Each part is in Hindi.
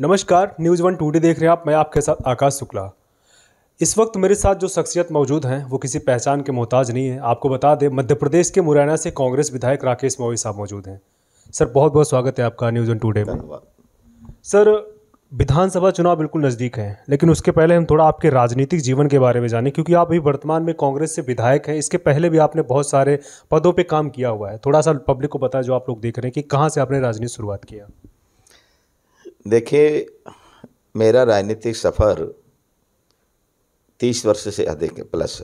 नमस्कार न्यूज़ वन टूडे देख रहे हैं आप मैं आपके साथ आकाश शुक्ला इस वक्त मेरे साथ जो शख्सियत मौजूद हैं वो किसी पहचान के मोहताज नहीं है आपको बता दें मध्य प्रदेश के मुरैना से कांग्रेस विधायक राकेश मौर्य साहब मौजूद हैं सर बहुत बहुत स्वागत है आपका न्यूज़ वन टूडे में सर विधानसभा चुनाव बिल्कुल नज़दीक है लेकिन उसके पहले हम थोड़ा आपके राजनीतिक जीवन के बारे में जानें क्योंकि आप अभी वर्तमान में कांग्रेस से विधायक हैं इसके पहले भी आपने बहुत सारे पदों पे काम किया हुआ है थोड़ा सा पब्लिक को बताया जो आप लोग देख रहे हैं कि कहाँ से आपने राजनीति शुरुआत किया देखिए मेरा राजनीतिक सफ़र तीस वर्ष से अधिक है प्लस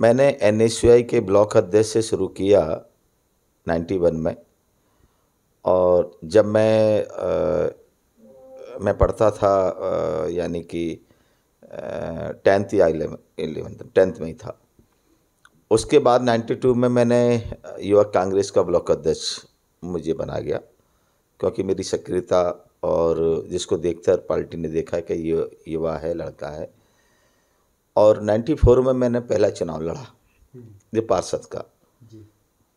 मैंने एन के ब्लॉक अध्यक्ष से शुरू किया 91 में और जब मैं आ, मैं पढ़ता था यानी कि टेंथ या इलेवेंथ टेंथ में ही था उसके बाद 92 में मैंने युवा कांग्रेस का ब्लॉक अध्यक्ष मुझे बना गया क्योंकि मेरी सक्रियता और जिसको देखकर पार्टी ने देखा कि ये युवा है लड़का है और 94 में मैंने पहला चुनाव लड़ा ये पार्षद का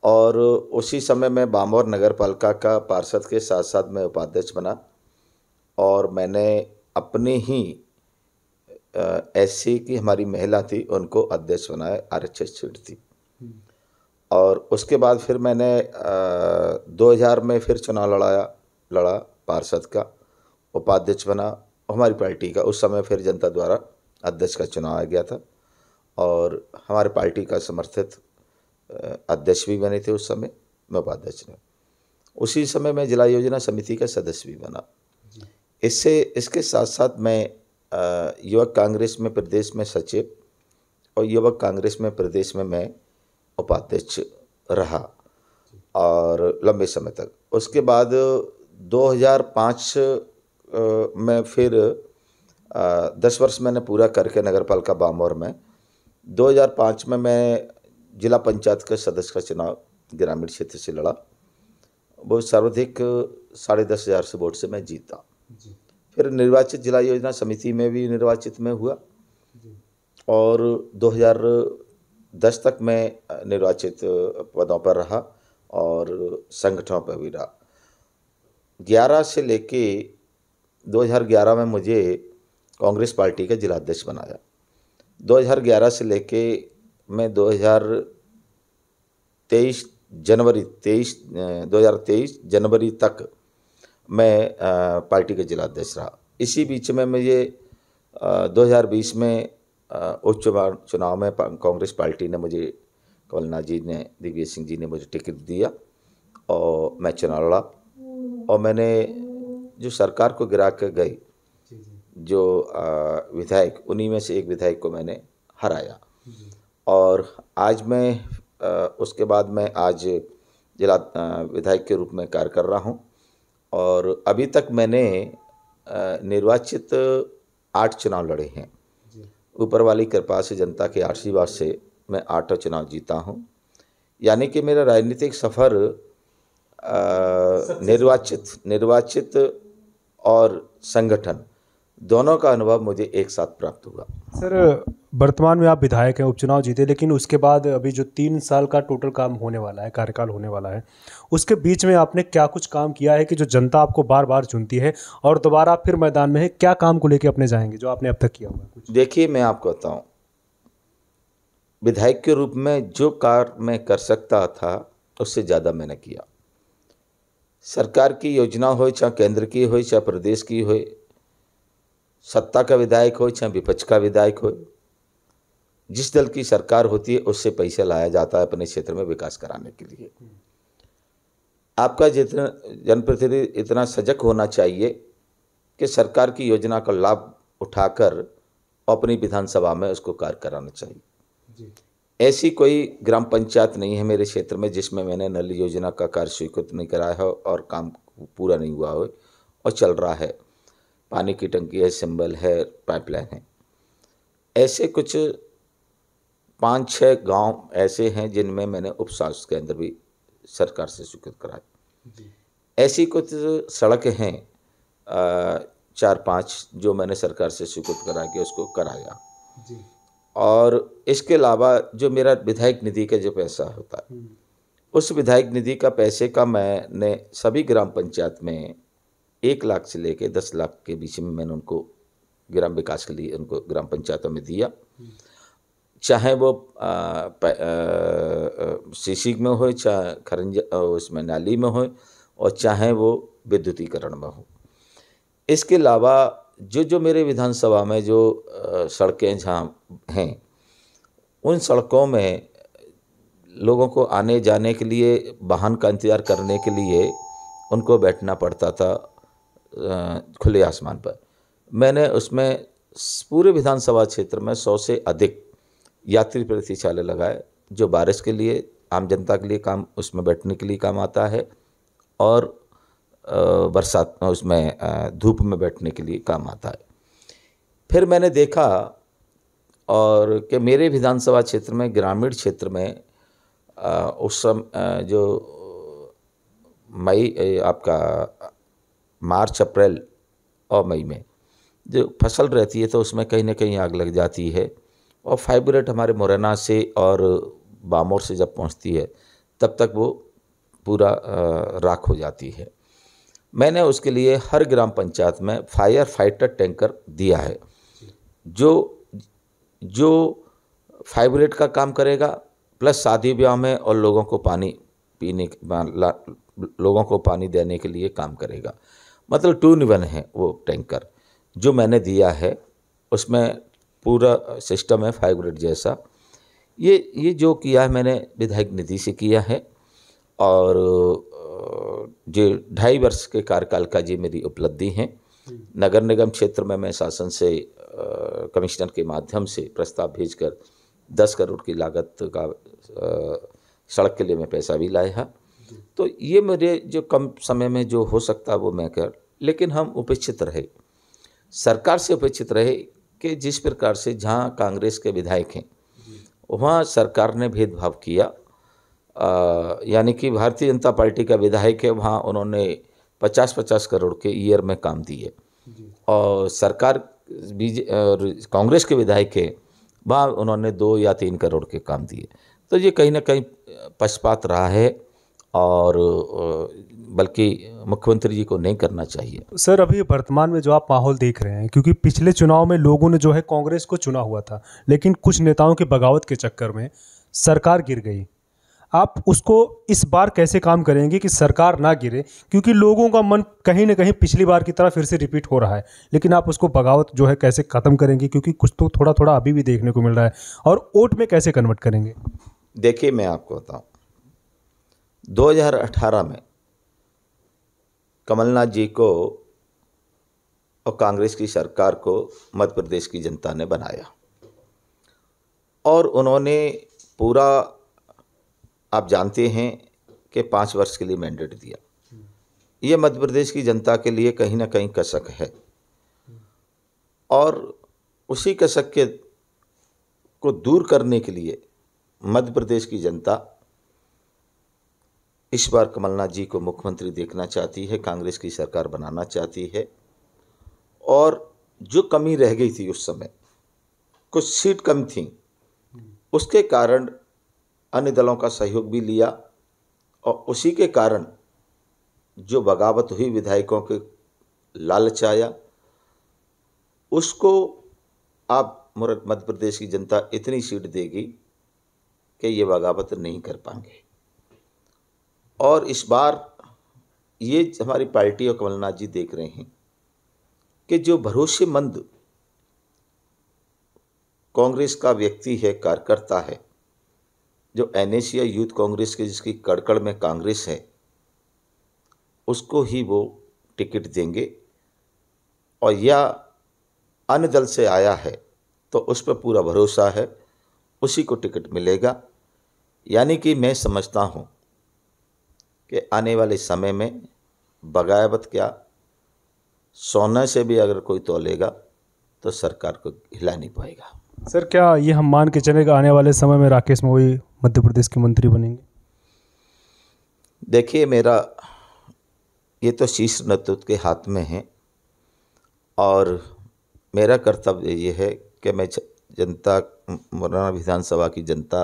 और उसी समय मैं बामौर नगर पालिका का पार्षद के साथ साथ मैं उपाध्यक्ष बना और मैंने अपने ही एस की हमारी महिला थी उनको अध्यक्ष बनाया आरक्षित सीट थी हम्म। और उसके बाद फिर मैंने दो हज़ार में फिर चुनाव लड़ाया लड़ा पार्षद का उपाध्यक्ष बना हमारी पार्टी का उस समय फिर जनता द्वारा अध्यक्ष का चुनाव आ गया था और हमारी पार्टी का समर्थित अध्यक्ष भी बने थे उस समय मैं उपाध्यक्ष ने उसी समय मैं जिला योजना समिति का सदस्य भी बना इससे इसके साथ साथ मैं युवक कांग्रेस में प्रदेश में सचिव और युवक कांग्रेस में प्रदेश में मैं उपाध्यक्ष रहा और लंबे समय तक उसके बाद 2005 में फिर दस वर्ष मैंने पूरा करके नगर पालिका बामौर में 2005 में मैं जिला पंचायत के सदस्य का चुनाव ग्रामीण क्षेत्र से लड़ा वो सर्वाधिक साढ़े दस हज़ार से वोट से मैं जीता जी। फिर निर्वाचित जिला योजना समिति में भी निर्वाचित में हुआ और दस तक मैं निर्वाचित पदों पर रहा और संगठनों पर भी रहा ग्यारह से लेके 2011 में मुझे कांग्रेस पार्टी का जिलाध्यक्ष बनाया 2011 से लेके मैं 2023 जनवरी 23 2023 जनवरी तक मैं पार्टी का जिलाध्यक्ष रहा इसी बीच में मुझे 2020 में उस चुनाव में कांग्रेस पार्टी ने मुझे कमलनाथ जी ने दिग्विजय सिंह जी ने मुझे टिकट दिया और मैं चुनाव लड़ा और मैंने जो सरकार को गिरा कर गई जो विधायक उन्हीं में से एक विधायक को मैंने हराया और आज मैं उसके बाद मैं आज जिला विधायक के रूप में कार्य कर रहा हूँ और अभी तक मैंने निर्वाचित आठ चुनाव लड़े हैं ऊपर वाली कृपा से जनता के आशीर्वाद से मैं आठ चुनाव जीता हूँ यानी कि मेरा राजनीतिक सफ़र निर्वाचित निर्वाचित और संगठन दोनों का अनुभव मुझे एक साथ प्राप्त हुआ सर वर्तमान में आप विधायक हैं उपचुनाव जीते लेकिन उसके बाद अभी जो तीन साल का टोटल काम होने वाला है कार्यकाल होने वाला है उसके बीच में आपने क्या कुछ काम किया है कि जो जनता आपको बार बार चुनती है और दोबारा आप फिर मैदान में है क्या काम को लेकर अपने जाएंगे जो आपने अब तक किया हुआ कुछ देखिए मैं आपको बताऊँ विधायक के रूप में जो कार्य मैं कर सकता था उससे ज़्यादा मैंने किया सरकार की योजना हो चाहे केंद्र की हो चाहे प्रदेश की हो सत्ता का विधायक हो चाहे विपक्ष का विधायक हो जिस दल की सरकार होती है उससे पैसा लाया जाता है अपने क्षेत्र में विकास कराने के लिए आपका जितना जनप्रतिनिधि इतना सजग होना चाहिए कि सरकार की योजना का लाभ उठाकर अपनी विधानसभा में उसको कार्य कराना चाहिए ऐसी कोई ग्राम पंचायत नहीं है मेरे क्षेत्र में जिसमें मैंने नल योजना का कार्य स्वीकृत नहीं कराया हो और काम पूरा नहीं हुआ हो और चल रहा है पानी की टंकी है सिंबल है पाइपलाइन है ऐसे कुछ पाँच छः गांव ऐसे हैं जिनमें मैंने उप के अंदर भी सरकार से स्वीकृत कराए ऐसी कुछ सड़क हैं चार पांच जो मैंने सरकार से स्वीकृत करा के उसको कराया और इसके अलावा जो मेरा विधायक निधि का जो पैसा होता है हम्म। उस विधायक निधि का पैसे का मैंने सभी ग्राम पंचायत में एक लाख से लेके दस लाख के बीच में मैंने उनको ग्राम विकास के लिए उनको ग्राम पंचायतों में दिया चाहे वो सीसी में हो चाहे खरंज उसमें नाली में हो और चाहे वो विद्युतीकरण में हो इसके अलावा जो जो मेरे विधानसभा में जो सड़कें जहाँ हैं उन सड़कों में लोगों को आने जाने के लिए वाहन का इंतज़ार करने के लिए उनको बैठना पड़ता था खुले आसमान पर मैंने उसमें पूरे विधानसभा क्षेत्र में सौ से अधिक यात्री प्रतीक्षालय लगाए जो बारिश के लिए आम जनता के लिए काम उसमें बैठने के लिए काम आता है और बरसात उसमें धूप में बैठने के लिए काम आता है फिर मैंने देखा और कि मेरे विधानसभा क्षेत्र में ग्रामीण क्षेत्र में उस समय जो मई आपका मार्च अप्रैल और मई में जो फसल रहती है तो उसमें कहीं ना कहीं आग लग जाती है और फाइब्रेट हमारे मुरैना से और बामोर से जब पहुंचती है तब तक वो पूरा राख हो जाती है मैंने उसके लिए हर ग्राम पंचायत में फायर फाइटर टैंकर दिया है जो जो फाइब्रेट का काम करेगा प्लस शादी ब्याह में और लोगों को पानी पीने लोगों को पानी देने के लिए काम करेगा मतलब टू इन वन है वो टैंकर जो मैंने दिया है उसमें पूरा सिस्टम है फाइव ग्रेड जैसा ये ये जो किया है मैंने विधायक निधि से किया है और जो ढाई वर्ष के कार्यकाल का जी मेरी उपलब्धि है नगर निगम क्षेत्र में मैं शासन से कमिश्नर के माध्यम से प्रस्ताव भेजकर दस करोड़ की लागत का सड़क के लिए मैं पैसा भी लाया तो ये मेरे जो कम समय में जो हो सकता है वो मैं कर लेकिन हम उपेक्षित रहे सरकार से उपेक्षित रहे कि जिस प्रकार से जहाँ कांग्रेस के विधायक हैं वहाँ सरकार ने भेदभाव किया यानी कि भारतीय जनता पार्टी का विधायक है वहाँ उन्होंने पचास पचास करोड़ के ईयर में काम दिए और सरकार बीजे कांग्रेस के विधायक है वहाँ उन्होंने दो या तीन करोड़ के काम दिए तो ये कहीं ना कहीं पक्षपात रहा है और बल्कि मुख्यमंत्री जी को नहीं करना चाहिए सर अभी वर्तमान में जो आप माहौल देख रहे हैं क्योंकि पिछले चुनाव में लोगों ने जो है कांग्रेस को चुना हुआ था लेकिन कुछ नेताओं के बगावत के चक्कर में सरकार गिर गई आप उसको इस बार कैसे काम करेंगे कि सरकार ना गिरे क्योंकि लोगों का मन कहीं ना कहीं पिछली बार की तरह फिर से रिपीट हो रहा है लेकिन आप उसको बगावत जो है कैसे ख़त्म करेंगे क्योंकि कुछ तो थोड़ा थोड़ा अभी भी देखने को मिल रहा है और वोट में कैसे कन्वर्ट करेंगे देखिए मैं आपको बताऊँ 2018 में कमलनाथ जी को और कांग्रेस की सरकार को मध्य प्रदेश की जनता ने बनाया और उन्होंने पूरा आप जानते हैं कि पाँच वर्ष के लिए मैंडेट दिया ये मध्य प्रदेश की जनता के लिए कहीं ना कहीं कसक है और उसी कसक के को दूर करने के लिए मध्य प्रदेश की जनता इस बार कमलनाथ जी को मुख्यमंत्री देखना चाहती है कांग्रेस की सरकार बनाना चाहती है और जो कमी रह गई थी उस समय कुछ सीट कम थी उसके कारण अन्य दलों का सहयोग भी लिया और उसी के कारण जो बगावत हुई विधायकों के लालच आया उसको आप मध्य प्रदेश की जनता इतनी सीट देगी कि ये बगावत नहीं कर पाएंगे और इस बार ये हमारी पार्टी और कमलनाथ जी देख रहे हैं कि जो भरोसेमंद कांग्रेस का व्यक्ति है कार्यकर्ता है जो एन या यूथ कांग्रेस के जिसकी कड़कड़ में कांग्रेस है उसको ही वो टिकट देंगे और या अन्य दल से आया है तो उस पर पूरा भरोसा है उसी को टिकट मिलेगा यानी कि मैं समझता हूँ कि आने वाले समय में बगावत क्या सोना से भी अगर कोई तोलेगा तो सरकार को हिला नहीं पाएगा सर क्या ये हम मान के चलेगा आने वाले समय में राकेश मोई मध्य प्रदेश के मंत्री बनेंगे देखिए मेरा ये तो शीर्ष नेतृत्व के हाथ में है और मेरा कर्तव्य ये है कि मैं जनता मुरैना विधानसभा की जनता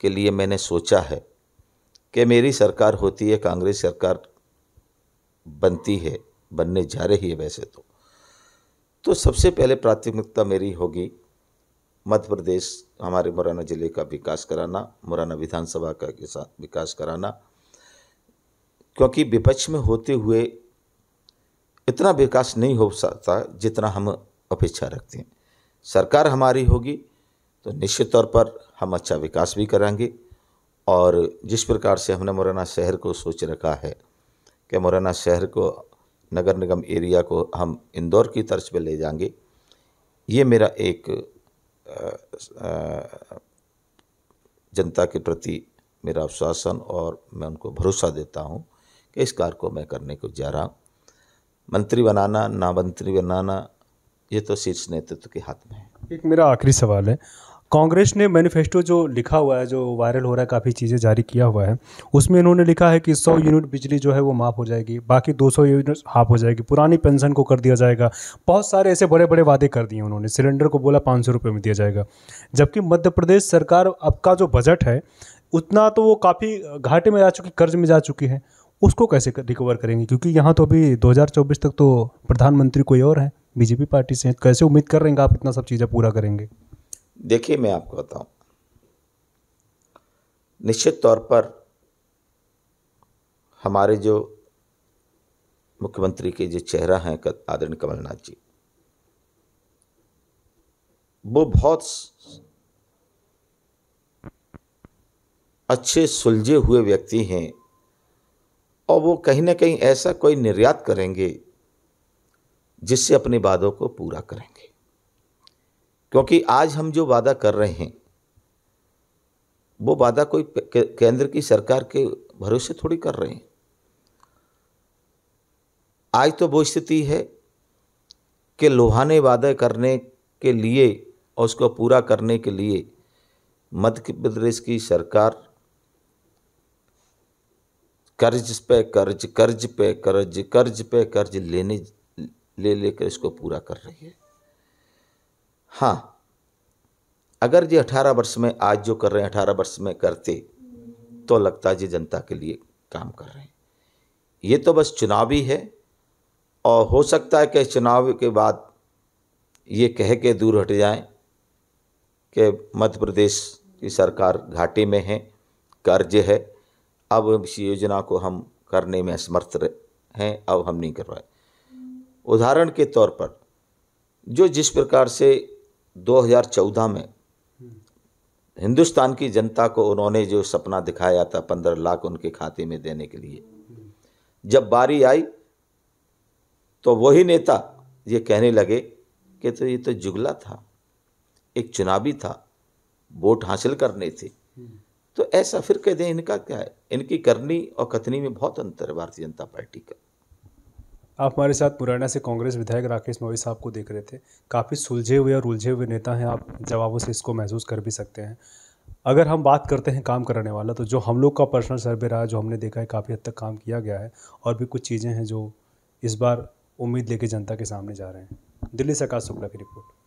के लिए मैंने सोचा है कि मेरी सरकार होती है कांग्रेस सरकार बनती है बनने जा रही है वैसे तो तो सबसे पहले प्राथमिकता मेरी होगी मध्य प्रदेश हमारे मुरैना ज़िले का विकास कराना मुरैना विधानसभा का विकास कराना क्योंकि विपक्ष में होते हुए इतना विकास नहीं हो सकता जितना हम अपेक्षा रखते हैं सरकार हमारी होगी तो निश्चित तौर पर हम अच्छा विकास भी कराएंगे और जिस प्रकार से हमने मुरैना शहर को सोच रखा है कि मुरैना शहर को नगर निगम एरिया को हम इंदौर की तर्ज पर ले जाएंगे ये मेरा एक जनता के प्रति मेरा आश्वासन और मैं उनको भरोसा देता हूँ कि इस कार्य को मैं करने को जा रहा हूँ मंत्री बनाना ना मंत्री बनाना ये तो शीर्ष नेतृत्व के हाथ में है एक मेरा आखिरी सवाल है कांग्रेस ने मैनिफेस्टो जो लिखा हुआ है जो वायरल हो रहा है काफ़ी चीज़ें जारी किया हुआ है उसमें इन्होंने लिखा है कि 100 यूनिट बिजली जो है वो माफ़ हो जाएगी बाकी 200 यूनिट हाफ हो जाएगी पुरानी पेंशन को कर दिया जाएगा बहुत सारे ऐसे बड़े बड़े वादे कर दिए उन्होंने सिलेंडर को बोला पाँच सौ में दिया जाएगा जबकि मध्य प्रदेश सरकार अब का जो बजट है उतना तो वो काफ़ी घाटे में जा चुकी कर्ज में जा चुकी है उसको कैसे रिकवर करेंगे क्योंकि यहाँ तो अभी दो तक तो प्रधानमंत्री कोई और है बीजेपी पार्टी से कैसे उम्मीद कर रहे हैं आप इतना सब चीज़ें पूरा करेंगे देखिए मैं आपको बताऊं निश्चित तौर पर हमारे जो मुख्यमंत्री के जो चेहरा हैं आदरणीय कमलनाथ जी वो बहुत अच्छे सुलझे हुए व्यक्ति हैं और वो कहीं ना कहीं ऐसा कोई निर्यात करेंगे जिससे अपनी बातों को पूरा करेंगे क्योंकि आज हम जो वादा कर रहे हैं वो वादा कोई केंद्र की सरकार के भरोसे थोड़ी कर रहे हैं आज तो वो स्थिति है कि लोहाने वादे करने के लिए और उसको पूरा करने के लिए मध्य प्रदेश की सरकार कर्ज पे कर्ज कर्ज पे कर्ज कर्ज पे कर्ज लेने ले लेकर इसको पूरा कर रही है हाँ अगर ये अठारह वर्ष में आज जो कर रहे हैं अठारह वर्ष में करते तो लगता जी जनता के लिए काम कर रहे हैं ये तो बस चुनावी है और हो सकता है कि चुनाव के बाद ये कह के दूर हट जाएं कि मध्य प्रदेश की सरकार घाटे में है कर्ज है अब इस योजना को हम करने में असमर्थ हैं अब हम नहीं कर पाए उदाहरण के तौर पर जो जिस प्रकार से 2014 में हम्म। हिंदुस्तान की जनता को उन्होंने जो सपना दिखाया था पंद्रह लाख उनके खाते में देने के लिए हम्म। जब बारी आई तो वही नेता ये कहने लगे कि तो ये तो जुगला था एक चुनावी था वोट हासिल करने थे हम्म। तो ऐसा फिर कह दें इनका क्या है इनकी करनी और कथनी में बहुत अंतर है भारतीय जनता पार्टी का आप हमारे साथ मुरैना से कांग्रेस विधायक राकेश मौर्य साहब को देख रहे थे काफ़ी सुलझे हुए और उलझे हुए नेता हैं आप जवाबों से इसको महसूस कर भी सकते हैं अगर हम बात करते हैं काम कराने वाला तो जो हम लोग का पर्सनल सर्वे रहा जो हमने देखा है काफ़ी हद तक काम किया गया है और भी कुछ चीज़ें हैं जो इस बार उम्मीद लेके जनता के सामने जा रहे हैं दिल्ली से आकाश शुक्ला की रिपोर्ट